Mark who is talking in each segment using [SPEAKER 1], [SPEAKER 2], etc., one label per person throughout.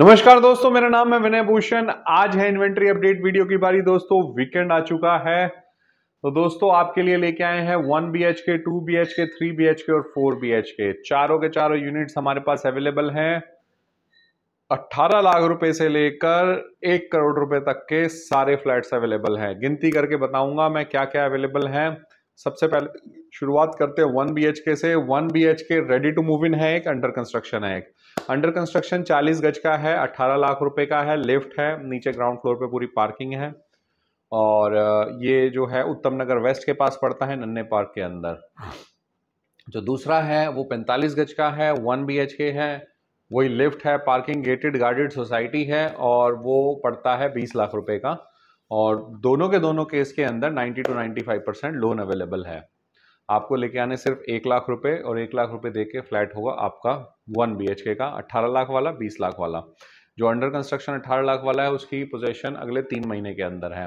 [SPEAKER 1] नमस्कार दोस्तों मेरा नाम है विनय भूषण आज है इन्वेंट्री अपडेट वीडियो की बारी दोस्तों वीकेंड आ चुका है तो दोस्तों आपके लिए लेके आए हैं one B H K two B H K three B H K और फोर बी एच के चारों के चारों यूनिट्स हमारे पास अवेलेबल हैं 18 लाख रुपए से लेकर एक करोड़ रुपए तक के सारे फ्लैट्स अवेलेबल हैं गिनती करके बताऊंगा मैं क्या क्या अवेलेबल हैं सबसे पहले शुरुआत करते हैं वन बी के से one B K ready to move in है एक अंडर कंस्ट्रक्शन है एक अंडर कंस्ट्रक्शन 40 गज का है 18 लाख रुपए का है लिफ्ट है नीचे ग्राउंड फ्लोर पे पूरी पार्किंग है और ये जो है उत्तम नगर वेस्ट के पास पड़ता है नन्हे पार्क के अंदर जो दूसरा है वो 45 गज का है वन बी के है वही लिफ्ट है पार्किंग गेटेड गार्डेड सोसाइटी है और वो पड़ता है बीस लाख रुपये का और दोनों के दोनों केस के अंदर 90 टू 95 परसेंट लोन अवेलेबल है आपको लेके आने सिर्फ एक लाख रुपए और एक लाख रुपए दे के फ्लैट होगा आपका वन बी का अट्ठारह लाख वाला बीस लाख वाला जो अंडर कंस्ट्रक्शन अट्ठारह लाख वाला है उसकी पोजेशन अगले तीन महीने के अंदर है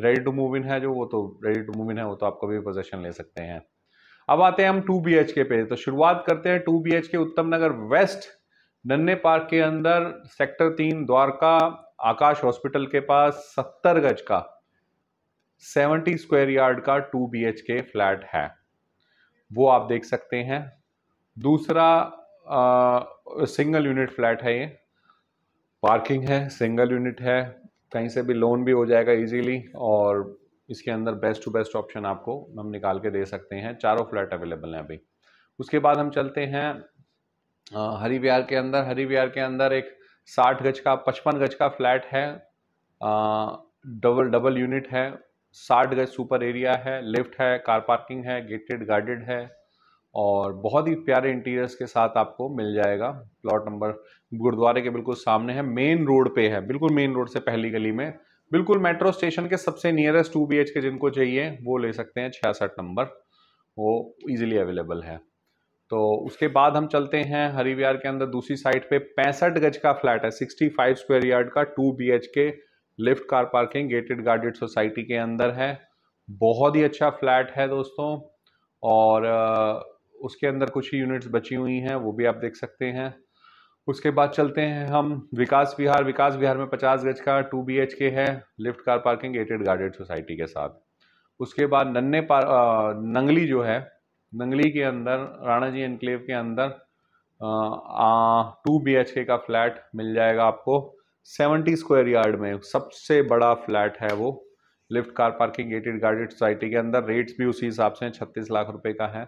[SPEAKER 1] रेडी टू मूव इन है जो वो तो रेडी टू मूव इन है वो तो आप कभी भी पोजेशन ले सकते हैं अब आते हैं हम टू बी के पे तो शुरुआत करते हैं टू बी के उत्तम नगर वेस्ट नन्ने पार्क के अंदर सेक्टर तीन द्वारका आकाश हॉस्पिटल के पास सत्तर गज का सेवेंटी स्क्वायर यार्ड का two B H K flat है वो आप देख सकते हैं दूसरा आ, सिंगल यूनिट फ्लैट है ये पार्किंग है सिंगल यूनिट है कहीं से भी लोन भी हो जाएगा इजीली और इसके अंदर बेस्ट टू बेस्ट ऑप्शन आपको हम निकाल के दे सकते हैं चारों फ्लैट अवेलेबल हैं अभी उसके बाद हम चलते हैं हरी विहार के अंदर हरी विहार के अंदर एक साठ गज का पचपन गज का फ्लैट है डबल डबल यूनिट है साठ गज सुपर एरिया है लिफ्ट है कार पार्किंग है गेटेड गार्डेड है और बहुत ही प्यारे इंटीरियर्स के साथ आपको मिल जाएगा प्लॉट नंबर गुरुद्वारे के बिल्कुल सामने है मेन रोड पे है बिल्कुल मेन रोड से पहली गली में बिल्कुल मेट्रो स्टेशन के सबसे नियरेस्ट टू बी के जिनको चाहिए वो ले सकते हैं छियासठ नंबर वो इजीली अवेलेबल है तो उसके बाद हम चलते हैं हरिविहार के अंदर दूसरी साइड पे पैंसठ गज का फ्लैट है 65 स्क्वायर यार्ड का two B K lift car parking gated guarded society के अंदर है बहुत ही अच्छा फ्लैट है दोस्तों और उसके अंदर कुछ ही यूनिट्स बची हुई हैं वो भी आप देख सकते हैं उसके बाद चलते हैं हम विकास विहार विकास विहार में 50 गज का 2 बी के है lift car parking gated guarded society के साथ उसके बाद नन्हे पार आ, नंगली जो है नंगली के अंदर राणा जी एनक्लेव के अंदर टू बी एच के का फ्लैट मिल जाएगा आपको सेवेंटी स्क्वायर यार्ड में सबसे बड़ा फ्लैट है वो lift car parking gated guarded society के अंदर रेट्स भी उसी हिसाब से छत्तीस लाख रुपए का है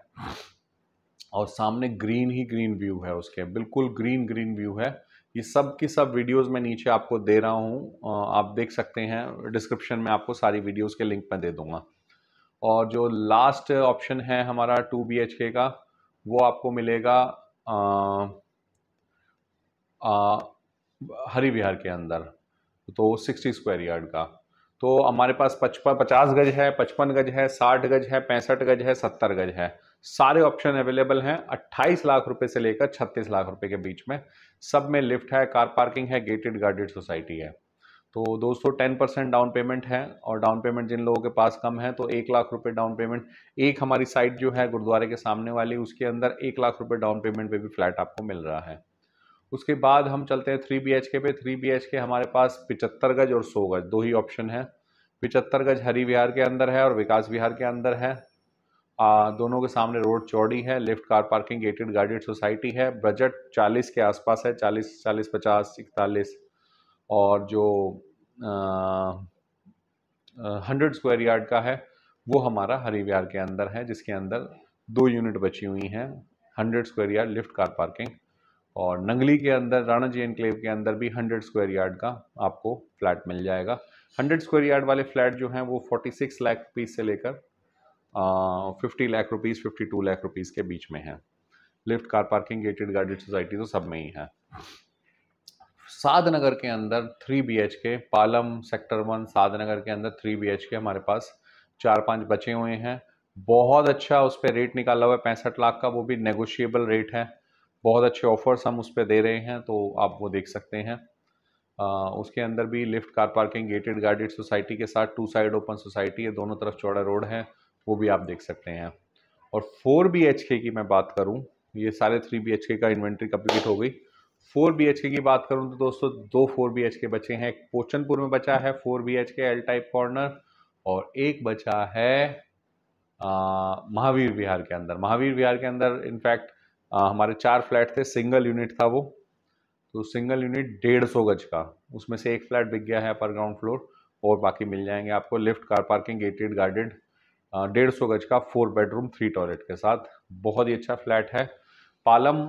[SPEAKER 1] और सामने ग्रीन ही ग्रीन व्यू है उसके बिल्कुल ग्रीन ग्रीन व्यू है ये सब की सब वीडियोस मैं नीचे आपको दे रहा हूँ आप देख सकते हैं डिस्क्रिप्शन में आपको सारी वीडियोस के लिंक मैं दे दूंगा और जो लास्ट ऑप्शन है हमारा टू बी एच के का वो आपको मिलेगा हरी विहार के अंदर तो सिक्सटी स्क्वायर यार्ड का तो हमारे पास पचपन पचास गज है पचपन गज है साठ गज है पैंसठ गज है सत्तर गज है सारे ऑप्शन अवेलेबल हैं अट्ठाईस लाख रुपए से लेकर छत्तीस लाख रुपए के बीच में सब में लिफ्ट है कार पार्किंग है गेटेड गार्डेड सोसाइटी है तो दोस्तों टेन परसेंट डाउन पेमेंट है और डाउन पेमेंट जिन लोगों के पास कम है तो एक लाख रुपए डाउन पेमेंट एक हमारी साइट जो है गुरुद्वारे के सामने वाली उसके अंदर एक लाख रुपए डाउन पेमेंट पे भी फ्लैट आपको मिल रहा है उसके बाद हम चलते हैं थ्री बी एच के पे थ्री बी एच के हमारे पास पिचहत्तर गज और सौ गज दो ही ऑप्शन है पिचहत्तर गज हरी विहार के अंदर है और विकास विहार के अंदर है आ, दोनों के सामने रोड चौड़ी है lift car parking gated guarded society है बजट चालीस के आसपास है चालीस चालीस पचास इकतालीस और जो हंड्रेड स्क्वायर यार्ड का है वो हमारा विहार के अंदर है जिसके अंदर दो यूनिट बची हुई हैं hundred square yard lift car parking और नंगली के अंदर राणा जी एनक्लेव के अंदर भी हंड्रेड स्क्वायर यार्ड का आपको फ्लैट मिल जाएगा हंड्रेड स्क्वायर यार्ड वाले फ्लैट जो हैं वो फोर्टी सिक्स लाख रुपीज़ से लेकर fifty lakh rupees fifty two lakh rupees के बीच में है lift car parking gated guarded society तो सब में ही है साधनगर के अंदर थ्री बी एच के पालम सेक्टर वन साधनगर के अंदर थ्री बी एच के हमारे पास चार पांच बचे हुए हैं बहुत अच्छा उस पर रेट निकाला हुआ है पैंसठ लाख का वो भी नेगोशिएबल रेट है बहुत अच्छे ऑफर्स हम उस पर दे रहे हैं तो आप वो देख सकते हैं आ, उसके अंदर भी lift car parking gated guarded society के साथ टू साइड ओपन सोसाइटी है दोनों तरफ चौड़ा रोड है वो भी आप देख सकते हैं और फोर बी की मैं बात करूँ ये सारे थ्री बी का इन्वेंट्री कम्प्लीट हो गई फोर बी एच के की बात करूँ तो दोस्तों दो फोर बी एच के बचे हैं एक पोचनपुर में बचा है four B H K L type corner और एक बचा है महावीर विहार के अंदर महावीर विहार के अंदर इनफैक्ट हमारे चार फ्लैट थे सिंगल यूनिट था वो तो सिंगल यूनिट डेढ़ सौ गज का उसमें से एक फ्लैट बिक गया है पर ग्राउंड फ्लोर और बाकी मिल जाएंगे आपको lift car parking gated guarded डेढ़ सौ गज का फोर बेडरूम थ्री टॉयलेट के साथ बहुत ही अच्छा फ्लैट है पालम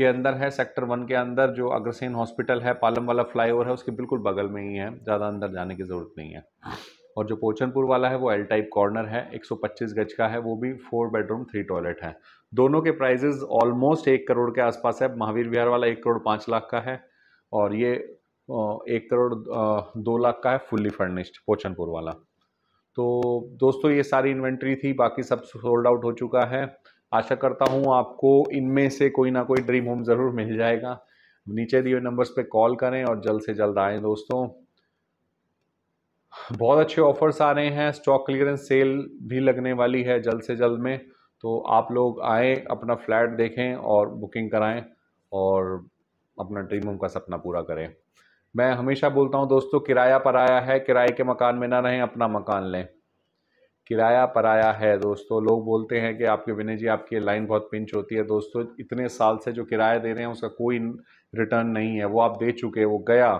[SPEAKER 1] के अंदर है सेक्टर वन के अंदर जो अग्रसेन हॉस्पिटल है पालम वाला फ्लाईओवर है उसके बिल्कुल बगल में ही है ज़्यादा अंदर जाने की ज़रूरत नहीं है और जो पोचनपुर वाला है वो एल टाइप कॉर्नर है 125 गज का है वो भी फोर बेडरूम थ्री टॉयलेट है दोनों के प्राइजेज ऑलमोस्ट एक करोड़ के आसपास है महावीर विहार वाला एक करोड़ पाँच लाख का है और ये एक करोड़ दो लाख का है फुल्ली फर्निश्ड पोचनपुर वाला तो दोस्तों ये सारी इन्वेंट्री थी बाकी सब सोल्ड आउट हो चुका है आशा करता हूँ आपको इनमें से कोई ना कोई ड्रीम होम ज़रूर मिल जाएगा नीचे दिए नंबर्स पे कॉल करें और जल्द से जल्द आएँ दोस्तों बहुत अच्छे ऑफर्स आ रहे हैं स्टॉक क्लियरेंस सेल भी लगने वाली है जल्द से जल्द में तो आप लोग आए अपना फ्लैट देखें और बुकिंग कराएं और अपना ड्रीम होम का सपना पूरा करें मैं हमेशा बोलता हूं दोस्तों किराया पर आया है किराए के मकान में ना रहें अपना मकान लें किराया पराया है दोस्तों लोग बोलते हैं कि आपके विनय जी आपकी लाइन बहुत पिंच होती है दोस्तों इतने साल से जो किराया दे रहे हैं उसका कोई रिटर्न नहीं है वो आप दे चुके वो गया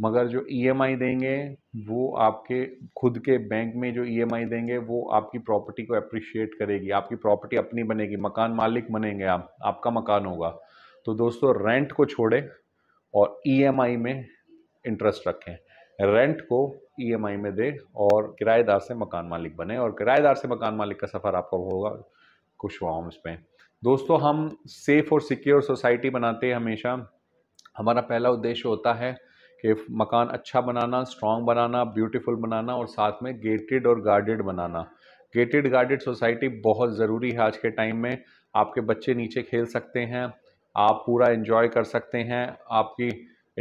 [SPEAKER 1] मगर जो ईएमआई e देंगे वो आपके खुद के बैंक में जो ईएमआई e देंगे वो आपकी प्रॉपर्टी को अप्रिशिएट करेगी आपकी प्रॉपर्टी अपनी बनेगी मकान मालिक बनेंगे आप आपका मकान होगा तो दोस्तों रेंट को छोड़ें और ईएमआई e में इंटरेस्ट रखें रेंट को ईएमआई e में दे और किराएदार से मकान मालिक बने और किराएदार से मकान मालिक का सफ़र आपका होगा कुछ वॉम्स इसमें दोस्तों हम सेफ़ और सिक्योर सोसाइटी बनाते हैं हमेशा हमारा पहला उद्देश्य होता है कि मकान अच्छा बनाना स्ट्रॉन्ग बनाना ब्यूटीफुल बनाना और साथ में गेटेड और गार्डेड बनाना गेटेड गार्डेड सोसाइटी बहुत ज़रूरी है आज के टाइम में आपके बच्चे नीचे खेल सकते हैं आप पूरा इन्जॉय कर सकते हैं आपकी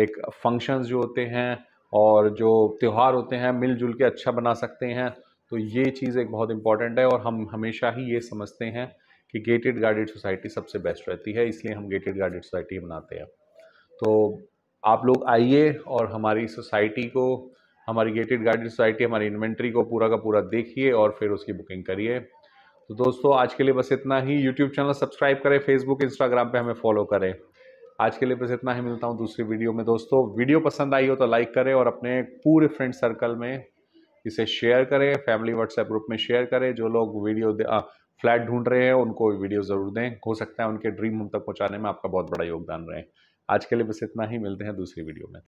[SPEAKER 1] एक फंक्शंस जो होते हैं और जो त्यौहार होते हैं मिलजुल के अच्छा बना सकते हैं तो ये चीज़ एक बहुत इंपॉर्टेंट है और हम हमेशा ही ये समझते हैं कि गेटेड गार्डेड सोसाइटी सबसे बेस्ट रहती है इसलिए हम गेटेड गार्डेड सोसाइटी बनाते हैं तो आप लोग आइए और हमारी सोसाइटी को हमारी गेटेड गार्डेड सोसाइटी हमारी इन्वेंट्री को पूरा का पूरा देखिए और फिर उसकी बुकिंग करिए तो दोस्तों आज के लिए बस इतना ही यूट्यूब चैनल सब्सक्राइब करें फेसबुक इंस्टाग्राम पे हमें फॉलो करें आज के लिए बस इतना ही मिलता हूँ दूसरी वीडियो में दोस्तों वीडियो पसंद आई हो तो लाइक करें और अपने पूरे फ्रेंड सर्कल में इसे शेयर करें फैमिली व्हाट्सएप ग्रुप में शेयर करें जो लोग वीडियो फ्लैट ढूंढ रहे हैं उनको वीडियो ज़रूर दें हो सकता है उनके ड्रीम होम तक पहुँचाने में आपका बहुत बड़ा योगदान रहे आज के लिए बस इतना ही मिलते हैं दूसरी वीडियो में